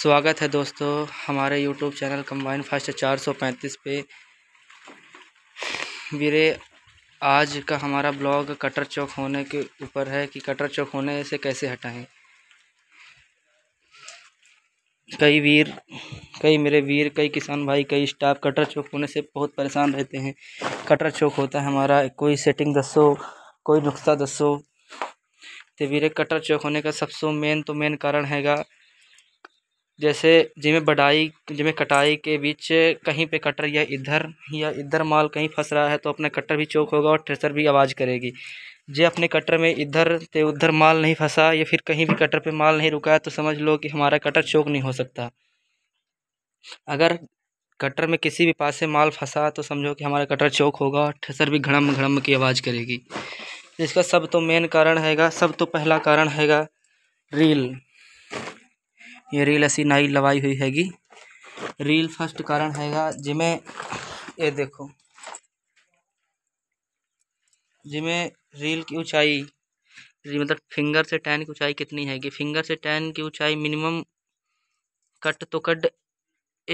स्वागत है दोस्तों हमारे यूट्यूब चैनल कम्बाइन फास्ट चार सौ पैंतीस पे वीरे आज का हमारा ब्लॉग कटर चौक होने के ऊपर है कि कटर चौक होने से कैसे हटाएं कई वीर कई मेरे वीर कई किसान भाई कई स्टाफ कटर चौक होने से बहुत परेशान रहते हैं कटर चौक होता है हमारा कोई सेटिंग दसो कोई नुस्खा दसो तो वीरे कटर चौक होने का सबसे मेन तो मेन कारण हैगा जैसे जिमें बढ़ाई जिमें कटाई के बीच कहीं पे कटर या इधर या इधर माल कहीं फंस रहा है तो अपना कटर भी चौक होगा और ट्रेसर भी आवाज़ करेगी जे अपने कटर में इधर ते उधर माल नहीं फंसा या फिर कहीं भी कटर पे माल नहीं रुका है तो समझ लो कि हमारा कटर चौक नहीं हो सकता अगर कटर में किसी भी पास से माल फंसा तो समझो कि हमारा कटर चौक होगा और ठसर भी घड़म घड़म की आवाज़ करेगी इसका सब तो मेन कारण हैगा सब तो पहला कारण हैगा रील ये रील असी नाई लवाई हुई हैगी रील फर्स्ट कारण ਹੈਗਾ जिमें ये देखो जिमें रील की ऊंचाई मतलब फिंगर से टेन की ऊंचाई कितनी हैगी फिंगर से टेन की ऊंचाई मिनिमम कट तो कट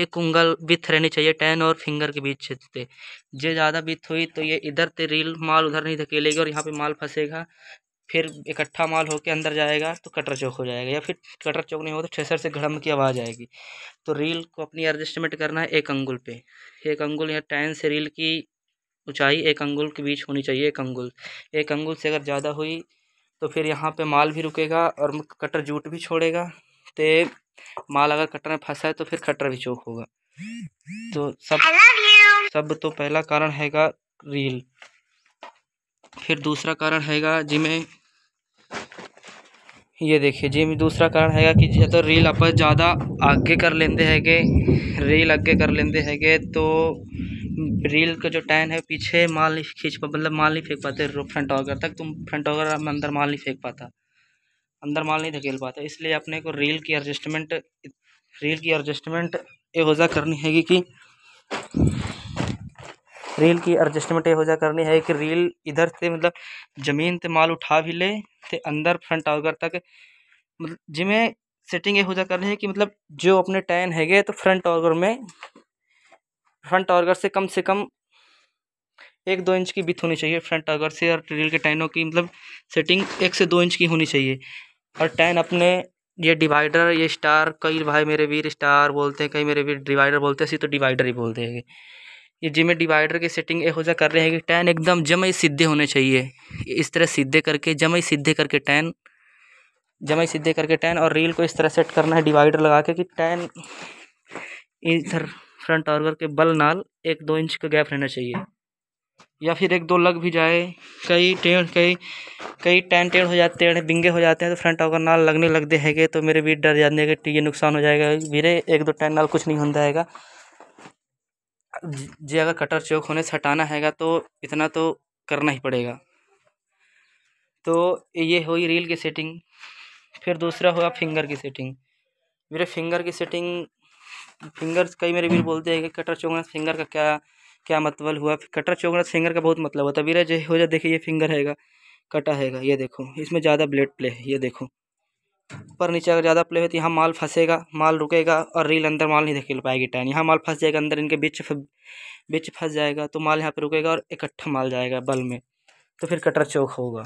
एक उंगल बिथ रहनी चाहिए टेन और फिंगर के बीच से जे ज़्यादा बिथ हुई तो ये इधर से रील माल उधर नहीं धकेलेगी और यहाँ पे माल फंसेगा फिर इकट्ठा माल होकर अंदर जाएगा तो कटर चौक हो जाएगा या फिर कटर चौक नहीं हो तो थ्रेसर से घड़म की आवाज़ आएगी तो रील को अपनी एडजस्टमेंट करना है एक अंगुल पे एक अंगुल या टाइन से रील की ऊंचाई एक अंगुल के बीच होनी चाहिए एक अंगुल एक अंगुल से अगर ज़्यादा हुई तो फिर यहाँ पे माल भी रुकेगा और कटर जूट भी छोड़ेगा तो माल अगर कटर में फंसा है तो फिर कटर भी चौक होगा तो सब सब तो पहला कारण हैगा रील फिर दूसरा कारण हैगा जिमें ये देखिए जिमें दूसरा कारण हैगा कि जो तो रील आप ज़्यादा आगे कर लेंदे हैगे रील आगे कर लेंदे हैगे तो रील का जो टैन है पीछे माल नहीं खींच पा मतलब माल नहीं फेंक पाते फ्रंट ऑगर तक तुम फ्रंट ऑगर अंदर माल नहीं फेंक पाता अंदर माल नहीं धकेल पाता इसलिए अपने को रील की एडजस्टमेंट रील की एडजस्टमेंट ये वजह करनी हैगी कि रील की एडजस्टमेंट ਇਹੋ ਜਿਹਾ ਕਰਨੀ ਹੈ ਕਿ ਰੀਲ ਇਧਰ ਤੇ से ਜ਼ਮੀਨ ਤੇ ਮਾਲ ਉਠਾ ਵੀ ਲੇ ਤੇ ਅੰਦਰ ਫਰੰਟ ਆਊਗਰ ਤੱਕ ਮਤਲਬ ਜਿਵੇਂ ਸੈਟਿੰਗ ਇਹੋ ਜਿਹਾ ਕਰਨੀ ਹੈ ਕਿ ਮਤਲਬ ਜੋ ਆਪਣੇ ਟੈਨ ਹੈਗੇ तो फ्रंट ਆਊਗਰ में फ्रंट ऑर्गर से कम से कम एक दो इंच की बिथ होनी चाहिए फ्रंट ऑर्गर से और रील के टैनों की मतलब सेटिंग एक से दो इंच की होनी चाहिए और टैन अपने ये डिवाइडर ये स्टार कई भाई मेरे वीर स्टार बोलते हैं कई मेरे वीर डिवाइडर बोलते हैं इसी तो डिवाइडर ही बोलते हैं ये जिमें डिवाइडर की सेटिंग यह जा कर रहे हैं कि टैन एकदम जमे सीधे होने चाहिए इस तरह सीधे करके जमे सीधे करके टैन जमे सीधे करके टैन और रील को इस तरह सेट करना है डिवाइडर लगा के कि टैन इधर फ्रंट ऑर्गर के बल नाल एक दो इंच का गैप रहना चाहिए या फिर एक दो लग भी जाए कई टेढ़ कई कई टैन टेढ़ हो जाते टेढ़ बिंगे हो जाते हैं तो फ्रंट ऑर्गर नाल लगने लगते हैं तो मेरे भी डर जाते हैं कि ये नुकसान हो जाएगा मेरे एक दो टैन नाल कुछ नहीं होता है जे अगर कटर चौक होने से हटाना हैगा तो इतना तो करना ही पड़ेगा तो ये हुई रील की सेटिंग फिर दूसरा हुआ फिंगर की सेटिंग मेरे फिंगर की सेटिंग फिंगर्स कई मेरे वीर बोलते हैं कि कटर चौकना फिंगर का क्या क्या मतलब हुआ कटर चौकना फिंगर का बहुत मतलब होता है वीरा जो हो जाए देखिए ये फिंगर हैगा कटा हैगा ये देखो इसमें ज़्यादा ब्लेड प्ले है ये देखो पर नीचे अगर ज़्यादा प्ले हुई तो यहाँ माल फंसेगा माल रुकेगा और रील अंदर माल नहीं धकेल पाएगी टैन यहाँ माल फंस जाएगा अंदर इनके बीच बीच फंस जाएगा तो माल यहाँ पर रुकेगा और इकट्ठा माल जाएगा बल में तो फिर कटर चौक होगा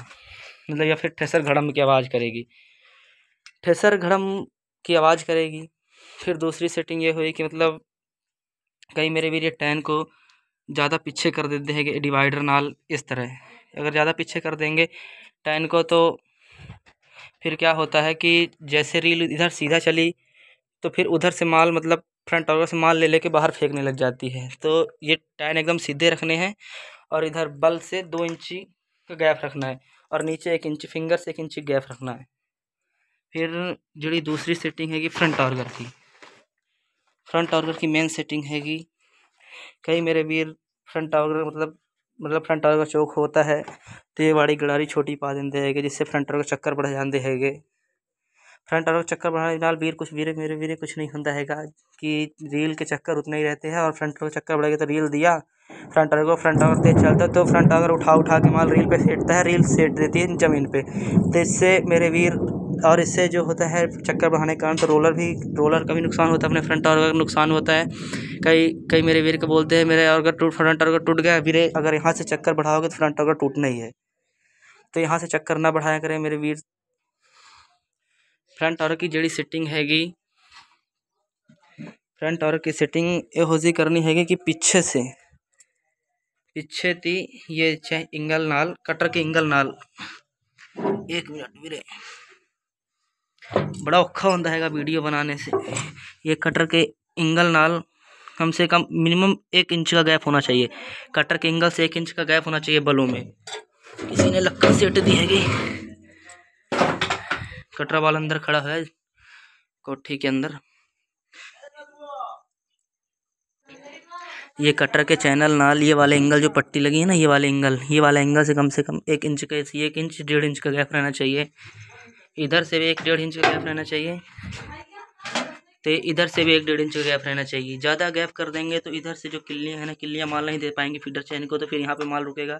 मतलब या फिर ठेसर घड़म की आवाज़ करेगी ठेसर घड़म की आवाज़ करेगी फिर दूसरी सेटिंग ये हुई कि मतलब कई मेरे वीर टैन को ज़्यादा पीछे कर देते हैं डिवाइडर नाल इस तरह अगर ज़्यादा पीछे कर देंगे टैन को तो फिर क्या होता है कि जैसे रील इधर सीधा चली तो फिर उधर से माल मतलब फ्रंट ऑर्डर से माल ले लेके बाहर फेंकने लग जाती है तो ये टाइन एकदम सीधे रखने हैं और इधर बल से दो इंची का गैप रखना है और नीचे एक इंची फिंगर से एक इंची गैप रखना है फिर जड़ी दूसरी सेटिंग हैगी फ्रंट ऑर्गर की फ्रंट ऑर्गर की मेन सेटिंग हैगी कई मेरे वीर फ्रंट ऑर्गर मतलब मतलब फ्रंट फ्रंटर का चौक होता है तो ये वाड़ी गड़ारी छोटी पा देते हैं जिससे फ्रंटर का चक्कर बढ़ जाते हैं फ्रंट फ्रंटर का चक्कर बढ़ाने नाल वीर कुछ वीर मेरे वीर कुछ नहीं होता है कि रील के चक्कर उतने ही रहते हैं और फ्रंटर का चक्कर बढ़ गया तो रील दिया फ्रंट फ्रंटर को फ्रंट फ्रंटर तेज चलता है तो फ्रंट फ्रंटर उठा उठा के माल रील पे सेटता है रील सेट देती है जमीन पे तो इससे मेरे वीर और इससे जो होता है चक्कर बढ़ाने के कारण तो रोलर भी रोलर का भी नुकसान होता है अपने फ्रंट टायर का नुकसान होता है कई कई मेरे वीर को बोलते हैं मेरे अगर टूट फ्रंट टायर टूट गया वीरे अगर यहाँ से चक्कर बढ़ाओगे तो फ्रंट टायर टूटना ही है तो यहाँ से चक्कर ना बढ़ाया करें मेरे वीर फ्रंट टायर की जड़ी सेटिंग हैगी फ्रंट टायर की सेटिंग योजी करनी हैगी कि पीछे से पीछे थी ये इंगल नाल कटर के इंगल नाल एक मिनट मेरे बड़ा औखा होता है वीडियो बनाने से ये कटर के एंगल नाल कम से कम मिनिमम एक इंच का गैप होना चाहिए कटर के एंगल से एक इंच का गैप होना चाहिए बलों में किसी ने लक्का सेट दी है कटरा वाला अंदर खड़ा है कोठी के अंदर ये कटर के चैनल नाल ये वाले एंगल जो पट्टी लगी है ना ये वाले एंगल ये वाले एंगल से कम से कम एक इंच का एक इंच डेढ़ इंच का गैप रहना चाहिए इधर से भी एक डेढ़ इंच का गैप रहना चाहिए तो इधर से भी एक डेढ़ इंच का गैप रहना चाहिए ज़्यादा गैप कर देंगे तो इधर से जो किल्लियाँ हैं ना किल्लियाँ माल नहीं दे पाएंगी फीडर चैन को तो फिर यहाँ पे माल रुकेगा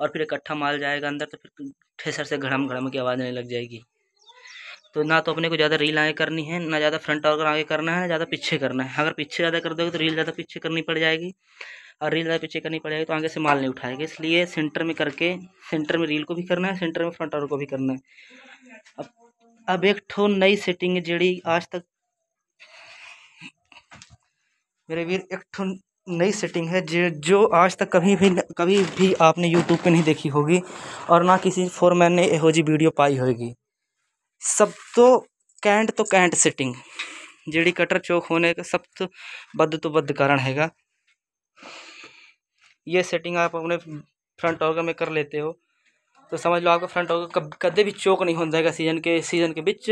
और फिर इकट्ठा माल जाएगा अंदर तो फिर ठेसर से घड़म घड़म की आवाज़ आने लग जाएगी तो ना तो अपने को ज़्यादा रील आगे करनी है ना ज़्यादा फ्रंट ऑर्गर आगे करना है ना ज़्यादा पीछे करना है अगर पीछे ज़्यादा कर दोगे तो रील ज़्यादा पीछे करनी पड़ जाएगी और रील ज़्यादा पीछे करनी पड़ जाएगी तो आगे से माल नहीं उठाएगा इसलिए सेंटर में करके सेंटर में रील को भी करना है सेंटर में फ्रंट ऑर्गर को भी करना है अब एक ठो नई सेटिंग है जड़ी आज तक मेरे वीर एक ठो नई सेटिंग है जो आज तक कभी भी कभी भी आपने यूट्यूब पे नहीं देखी होगी और ना किसी फोरमैन ने यहो वीडियो पाई होगी सब तो कैंट तो कैंट सेटिंग जड़ी कटर चौक होने का सब तो बद तो बद कारण हैगा ये सेटिंग आप अपने फ्रंट ऑर्गर में कर लेते हो तो समझ लो आपका फ्रंट होगा कदे भी चौक नहीं हो जाएगा सीजन के सीजन के बीच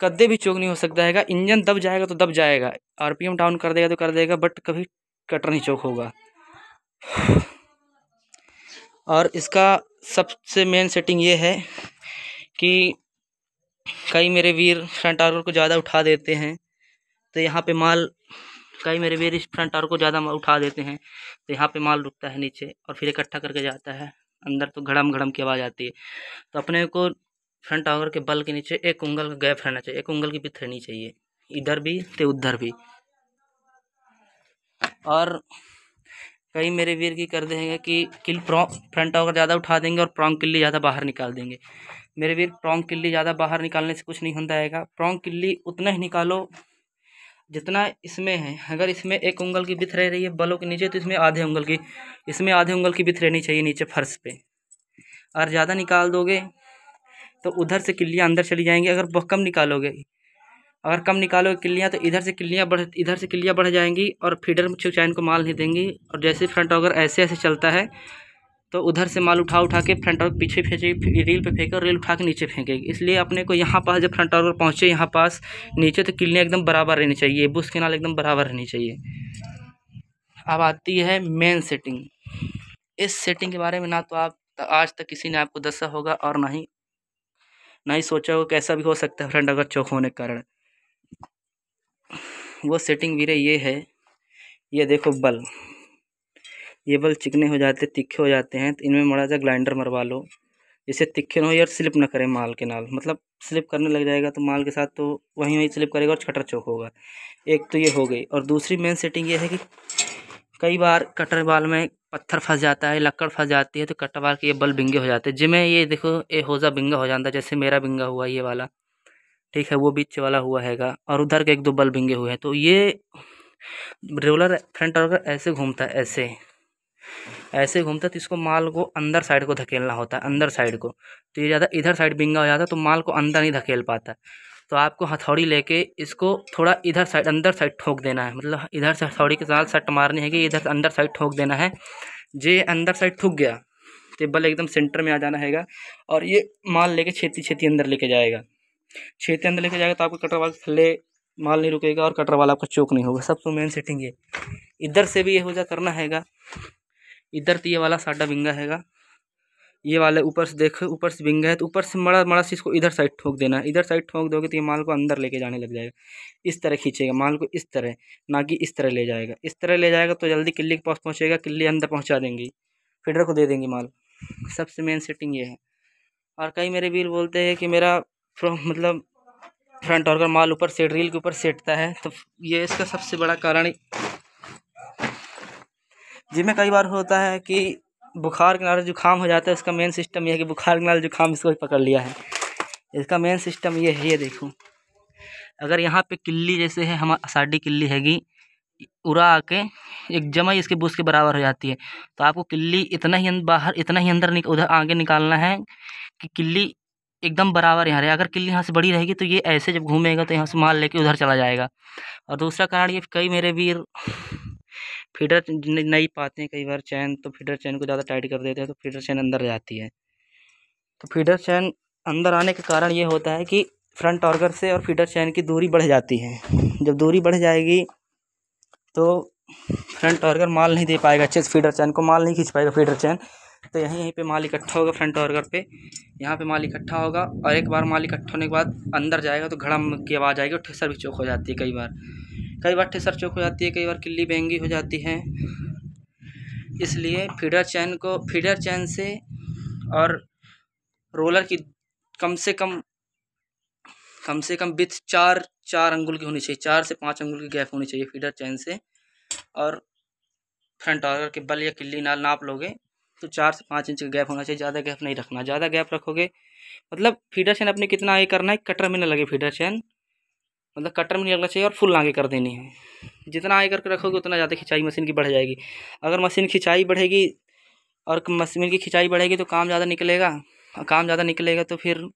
कदे भी चौक नहीं हो सकता है इंजन दब जाएगा तो दब जाएगा आर डाउन कर देगा तो कर देगा बट कभी कटर नहीं चौक होगा और इसका सबसे मेन सेटिंग ये है कि कई मेरे वीर फ्रंट आर्कर को ज़्यादा उठा देते हैं तो यहाँ पे माल कई मेरे वीर इस फ्रंट आर्कर को ज़्यादा उठा देते हैं तो यहाँ पे माल रुकता है नीचे और फिर इकट्ठा करके जाता है अंदर तो घड़म घड़म की आवाज़ आती है तो अपने को फ्रंट आवर के बल के नीचे एक उंगल का गैप रहना चाहिए एक उंगल की भी रहनी चाहिए इधर भी तो उधर भी और कई मेरे वीर की कर देंगे कि किल फ्रंट आवर ज़्यादा उठा देंगे और प्रॉन्ग किल्ली ज़्यादा बाहर निकाल देंगे मेरे वीर प्रॉन्ग किल्ली ज़्यादा बाहर निकालने से कुछ नहीं होता है प्रॉन्ग किल्ली उतना ही निकालो जितना इसमें है अगर इसमें एक उंगल की बिथ रह रही है बलों के नीचे तो इसमें आधे उंगल की इसमें आधे उंगल की बिथ रहनी चाहिए नीचे फर्श पे और ज़्यादा निकाल दोगे तो उधर से किल्लियाँ अंदर चली जाएंगी अगर बहुत कम निकालोगे अगर कम निकालोगे किल्लियाँ तो इधर से किल्लियाँ बढ़ इधर से किल्लियाँ बढ़ जाएंगी और फीडर चैन को माल नहीं देंगी और जैसे फ्रंट ऑगर ऐसे ऐसे चलता है तो उधर से माल उठा उठा के फ्रंट और पीछे फेंचे रील पे फेंके और रील उठा के नीचे फेंके इसलिए अपने को यहाँ पास जब फ्रंट और पर पहुँचे यहाँ पास नीचे तो किलें एकदम बराबर रहनी चाहिए बुश के नाल एकदम बराबर रहनी चाहिए अब आती है मेन सेटिंग इस सेटिंग के बारे में ना तो आप तो आज तक किसी ने आपको दसा होगा और ना ही ना ही सोचा होगा कैसा भी हो सकता है फ्रंट अगर चौक होने के कारण वो सेटिंग वीरे ये है ये देखो बल ये बल चिकने हो जाते तिखे हो जाते हैं तो इनमें मड़ा जा ग्लाइंडर मरवा लो इसे तिखे ना हो और स्लिप ना करें माल के नाल मतलब स्लिप करने लग जाएगा तो माल के साथ तो वहीं वहीं स्लिप करेगा और छटर चौक होगा एक तो ये हो गई और दूसरी मेन सेटिंग ये है कि कई बार कटर बाल में पत्थर फंस जाता है लकड़ फंस जाती है तो कटर बाल के ये बल बिंगे हो जाते हैं जिमें ये देखो ये होजा बिंगा हो जाता है जैसे मेरा बिंगा हुआ ये वाला ठीक है वो बीच वाला हुआ हैगा और उधर के एक दो बल बिंगे हुए हैं तो ये रेगुलर फ्रंट और ऐसे घूमता है ऐसे ऐसे घूमता तो इसको माल को अंदर साइड को धकेलना होता है अंदर साइड को तो ये ज़्यादा इधर साइड बिंगा हो जाता तो माल को अंदर नहीं धकेल पाता तो आपको हथौड़ी लेके इसको थोड़ा इधर साइड अंदर साइड ठोक देना है मतलब इधर से हथौड़ी के साथ सट मारनी है कि इधर अंदर साइड ठोक देना है जे अंदर साइड ठुक गया तो बल एकदम सेंटर में आ जाना हैगा और ये माल लेके छेती छेती अंदर लेके जाएगा छेती अंदर लेके जाएगा तो आपको कटर वाला थल्ले माल नहीं रुकेगा और कटर वाला आपका चौक नहीं होगा सबसे मेन सेटिंग ये इधर से भी ये हो जा करना हैगा इधर तो ये वाला साडा बिंगा हैगा ये वाले ऊपर से देखो ऊपर से बिंगा है तो ऊपर से मड़ा मड़ा से इसको इधर साइड ठोक देना है इधर साइड ठोक दोगे तो ये माल को अंदर लेके जाने लग जाएगा इस तरह खींचेगा माल को इस तरह ना कि इस तरह ले जाएगा इस तरह ले जाएगा तो जल्दी किल्ली के पास पहुँचेगा किल्ली अंदर पहुँचा देंगी फिडर को दे देंगी माल सबसे मेन सेटिंग ये है और कई मेरे वीर बोलते हैं कि मेरा मतलब फ्रंट ऑर्गर माल ऊपर सेट रील के ऊपर सेटता है तो ये इसका सबसे बड़ा कारण जिसमें कई बार होता है कि बुखार के नारे जुकाम हो जाता है उसका मेन सिस्टम यह है कि बुखार के नारे जुकाम इसको पकड़ लिया है इसका मेन सिस्टम ये है ये देखो अगर यहाँ पे किल्ली जैसे है हम साडी किल्ली हैगी उड़ा आके एक जमा इसके बुश के बराबर हो जाती है तो आपको किल्ली इतना ही अं-, बाहर इतना ही अंदर निक, उधर आगे निकालना है कि किल्ली एकदम बराबर यहाँ रहे अगर किल्ली यहाँ से बड़ी रहेगी तो ये ऐसे जब घूमेगा तो यहाँ से माल लेके उधर चला जाएगा और दूसरा कारण ये कई मेरे वीर फीडर नहीं पाते हैं कई बार चैन तो फीडर चैन को ज़्यादा टाइट कर देते हैं तो फीडर चैन अंदर जाती है तो फीडर चैन अंदर आने के कारण ये होता है कि फ्रंट ऑर्गर से और फीडर चैन की दूरी बढ़ जाती है जब दूरी बढ़ जाएगी तो फ्रंट ऑर्गर माल नहीं दे पाएगा अच्छे से फीडर चैन को माल नहीं खींच पाएगा फीडर चैन तो यहीं यहीं पे माल इकट्ठा होगा फ्रंट ऑर्गर पे यहाँ पे माल इकट्ठा होगा और एक बार माल इकट्ठा होने के बाद अंदर जाएगा तो घड़म की आवाज़ आएगी और ठेसर भी चौक हो जाती है कई बार कई बार ठेसर चौक हो जाती है कई बार किल्ली बेंगी हो जाती है इसलिए फीडर चैन को फीडर चैन से और रोलर की कम से कम कम से कम बिथ चार चार अंगुल की होनी चाहिए चार से पाँच अंगुल की गैप होनी चाहिए फीडर चैन से और फ्रंट ऑर्डर के बल या किल्ली नाल नाप लोगे तो चार से पाँच इंच का गैप होना चाहिए ज़्यादा गैप नहीं रखना ज़्यादा गैप रखोगे मतलब फीडर चैन अपने कितना ये करना है कटर में ना लगे फीडर चैन मतलब कटर में नहीं लगना चाहिए और फुल आगे कर देनी है जितना आगे करके रखोगे उतना ज़्यादा खिंचाई मशीन की बढ़ जाएगी अगर मशीन खिंचाई बढ़ेगी और मशीन की खिंचाई बढ़ेगी तो काम ज़्यादा निकलेगा और काम ज़्यादा निकलेगा तो फिर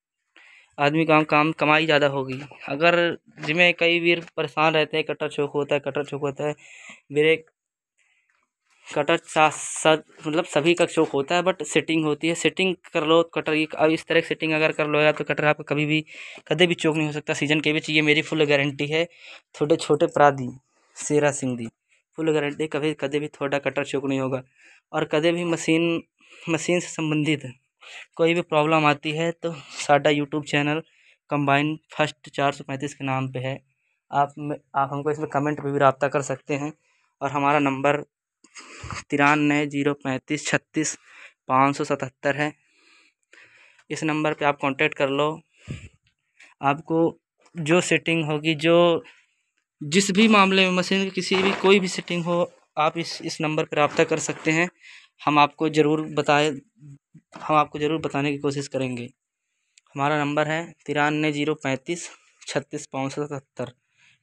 आदमी काम काम कमाई ज़्यादा होगी अगर जिम्मे कई वीर परेशान रहते हैं कटर चौक होता है कटर चौक होता है ब्रेक कटर साथ मतलब सभी का शौक होता है बट सेटिंग होती है सेटिंग कर लो कटर अब इस तरह की सेटिंग अगर कर लो या तो कटर आपका कभी भी कदे भी चौक नहीं हो सकता सीजन के बीच ये मेरी फुल गारंटी है छोटे छोटे दी शेरा सिंह दी फुल गारंटी कभी कभी भी थोड़ा कटर चौक नहीं होगा और कदे भी मशीन मशीन से संबंधित कोई भी प्रॉब्लम आती है तो साडा यूट्यूब चैनल कंबाइन फर्स्ट चार सौ पैंतीस के नाम पर है आप आप हमको इसमें कमेंट पर भी रबता कर सकते हैं और हमारा नंबर तिरानवे जीरो पैंतीस छत्तीस पाँच सौ सतहत्तर है इस नंबर पे आप कांटेक्ट कर लो आपको जो सेटिंग होगी जो जिस भी मामले में मशीन की किसी भी कोई भी सेटिंग हो आप इस इस नंबर पर रबता कर सकते हैं हम आपको ज़रूर बताए हम आपको ज़रूर बताने की कोशिश करेंगे हमारा नंबर है तिरानवे जीरो पैंतीस छत्तीस पाँच सौ सतहत्तर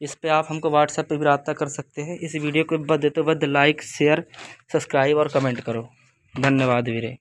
इस पर आप हमको व्हाट्सएप पर भी रबता कर सकते हैं इस वीडियो को बद से बद लाइक शेयर सब्सक्राइब और कमेंट करो धन्यवाद वीरे